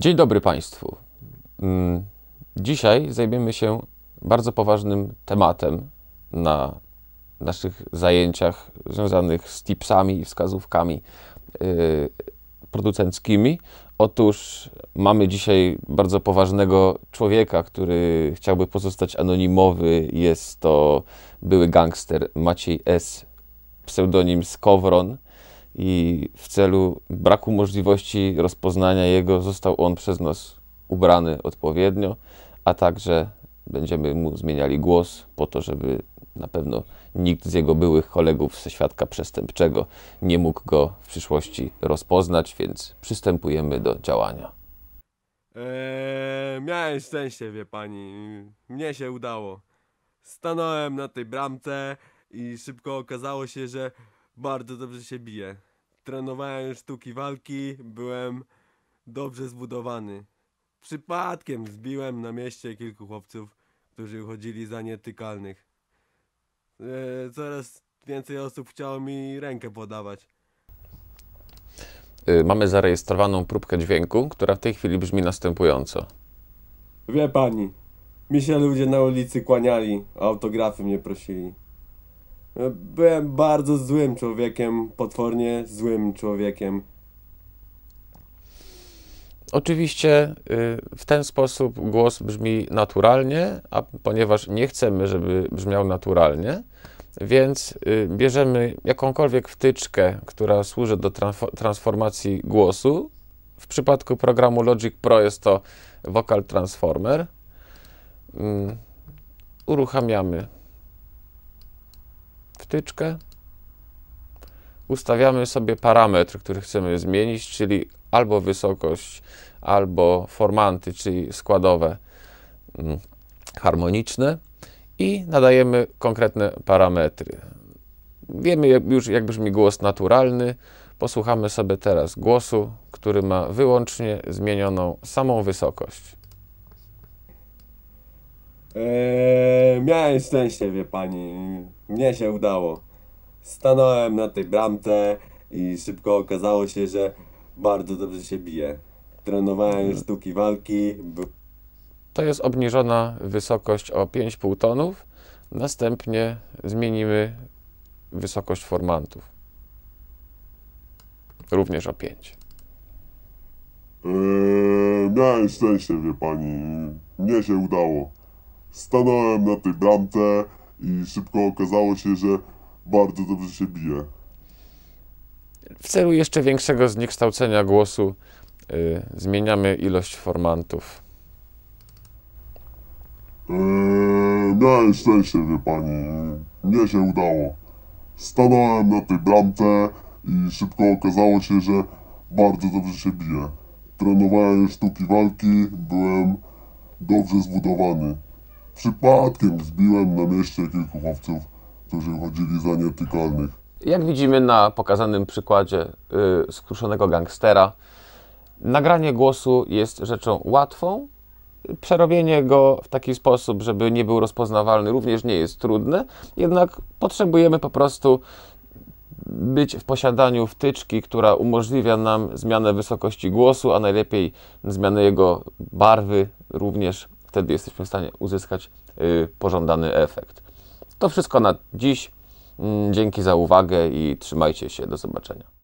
Dzień dobry Państwu. Mm, dzisiaj zajmiemy się bardzo poważnym tematem na naszych zajęciach związanych z tipsami i wskazówkami yy, producenckimi. Otóż mamy dzisiaj bardzo poważnego człowieka, który chciałby pozostać anonimowy. Jest to były gangster Maciej S., pseudonim Skowron i w celu braku możliwości rozpoznania jego został on przez nas ubrany odpowiednio, a także będziemy mu zmieniali głos po to, żeby na pewno nikt z jego byłych kolegów ze świadka przestępczego nie mógł go w przyszłości rozpoznać, więc przystępujemy do działania. Eee, miałem szczęście, wie pani. Mnie się udało. Stanąłem na tej bramce i szybko okazało się, że bardzo dobrze się bije. Trenowałem sztuki walki, byłem dobrze zbudowany. Przypadkiem zbiłem na mieście kilku chłopców, którzy uchodzili za nietykalnych. E, coraz więcej osób chciało mi rękę podawać. Y, mamy zarejestrowaną próbkę dźwięku, która w tej chwili brzmi następująco. Wie pani, mi się ludzie na ulicy kłaniali, autografy mnie prosili. Byłem bardzo złym człowiekiem, potwornie złym człowiekiem. Oczywiście y, w ten sposób głos brzmi naturalnie, a ponieważ nie chcemy, żeby brzmiał naturalnie, więc y, bierzemy jakąkolwiek wtyczkę, która służy do transformacji głosu. W przypadku programu Logic Pro jest to Vocal Transformer. Mm, uruchamiamy wtyczkę. Ustawiamy sobie parametr, który chcemy zmienić, czyli albo wysokość, albo formanty, czyli składowe mm, harmoniczne i nadajemy konkretne parametry. Wiemy już, jak brzmi głos naturalny. Posłuchamy sobie teraz głosu, który ma wyłącznie zmienioną samą wysokość. Eee, miałem szczęście, wie pani. Mnie się udało. Stanąłem na tej bramce i szybko okazało się, że bardzo dobrze się bije. Trenowałem już sztuki walki. To jest obniżona wysokość o 5,5 tonów. Następnie zmienimy wysokość formantów. Również o 5. Eee, miałem szczęście, wie pani. Mnie się udało. Stanąłem na tej bramce i szybko okazało się, że bardzo dobrze się bije. W celu jeszcze większego zniekształcenia głosu yy, zmieniamy ilość formantów. Eee, miałem szczęście, wie pani. Mnie się udało. Stanąłem na tej bramce i szybko okazało się, że bardzo dobrze się bije. Trenowałem sztuki walki, byłem dobrze zbudowany. Przypadkiem zbiłem na mieście kilku chłopców, którzy chodzili za nietykalnych. Jak widzimy na pokazanym przykładzie yy, skruszonego gangstera, nagranie głosu jest rzeczą łatwą. Przerobienie go w taki sposób, żeby nie był rozpoznawalny, również nie jest trudne. Jednak potrzebujemy po prostu być w posiadaniu wtyczki, która umożliwia nam zmianę wysokości głosu, a najlepiej zmianę jego barwy również wtedy jesteśmy w stanie uzyskać y, pożądany efekt. To wszystko na dziś. Mm, dzięki za uwagę i trzymajcie się. Do zobaczenia.